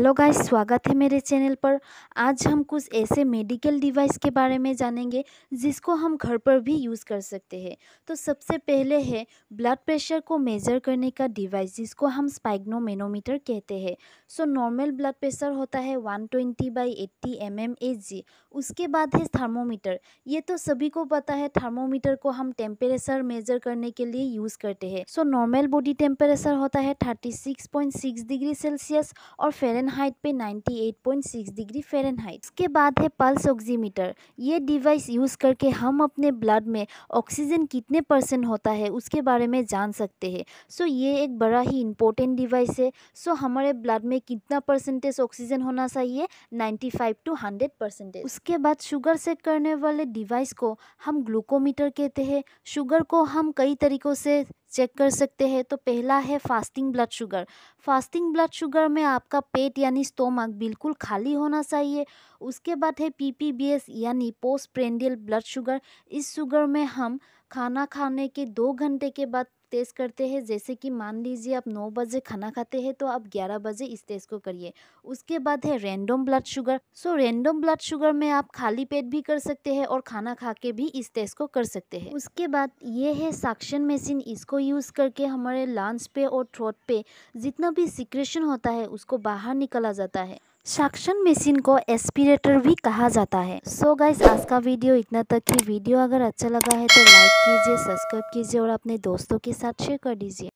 hello guys स्वागत है मेरे चैनल पर आज हम कुछ ऐसे मेडिकल डिवाइस के बारे में जानेंगे जिसको हम घर पर भी यूज़ कर सकते हैं तो सबसे पहले है ब्लड प्रेशर को मेज़र करने का डिवाइस जिसको हम स्पाइग्नोमेनोमीटर कहते हैं सो नॉर्मल ब्लड प्रेशर होता है 120 twenty by eighty M M उसके बाद है थर्मोमीटर ये तो सभी को पता है थर्मोमीटर को हम टेम्परेचर मेज़र करने के लिए यूज़ करते हैं सो नॉर्मल बॉडी टेम्परेचर होता है थर्टी डिग्री सेल्सियस और फेरन फ़ारेनहाइट पे 98.6 डिग्री फ़ारेनहाइट इसके बाद है पल्स ऑक्सीमीटर ये डिवाइस यूज़ करके हम अपने ब्लड में ऑक्सीजन कितने परसेंट होता है उसके बारे में जान सकते हैं सो ये एक बड़ा ही इंपॉर्टेंट डिवाइस है सो हमारे ब्लड में कितना परसेंटेज ऑक्सीजन होना चाहिए नाइन्टी टू हंड्रेड परसेंटेज उसके बाद शुगर चेक करने वाले डिवाइस को हम ग्लूकोमीटर कहते हैं शुगर को हम कई तरीक़ों से चेक कर सकते हैं तो पहला है fasting blood sugar fasting blood sugar में आपका पेट यानी स्टोमक बिल्कुल खाली होना चाहिए उसके बाद है पीपीबीएस यानी पोस्ट प्रेंडियल ब्लड शुगर इस शुगर में हम खाना खाने के दो घंटे के बाद तेज़ करते हैं जैसे कि मान लीजिए आप नौ बजे खाना खाते हैं तो आप ग्यारह बजे इस तेज़ को करिए उसके बाद है random blood sugar so random blood sugar में आप खाली पेट भी कर सकते हैं और खाना खा के भी इस तेज़ को कर सकते हैं उसके बाद ये है साक्षन मशीन इसको यूज़ करके हमारे लंग्स पे और थ्रोट पे जितना भी सिक्रेशन होता है उसको बाहर निकला जाता है सक्शन मशीन को एस्पिरेटर भी कहा जाता है सो so गाइस आज का वीडियो इतना तक ही वीडियो अगर अच्छा लगा है तो लाइक कीजिए सब्सक्राइब कीजिए और अपने दोस्तों के साथ शेयर कर दीजिए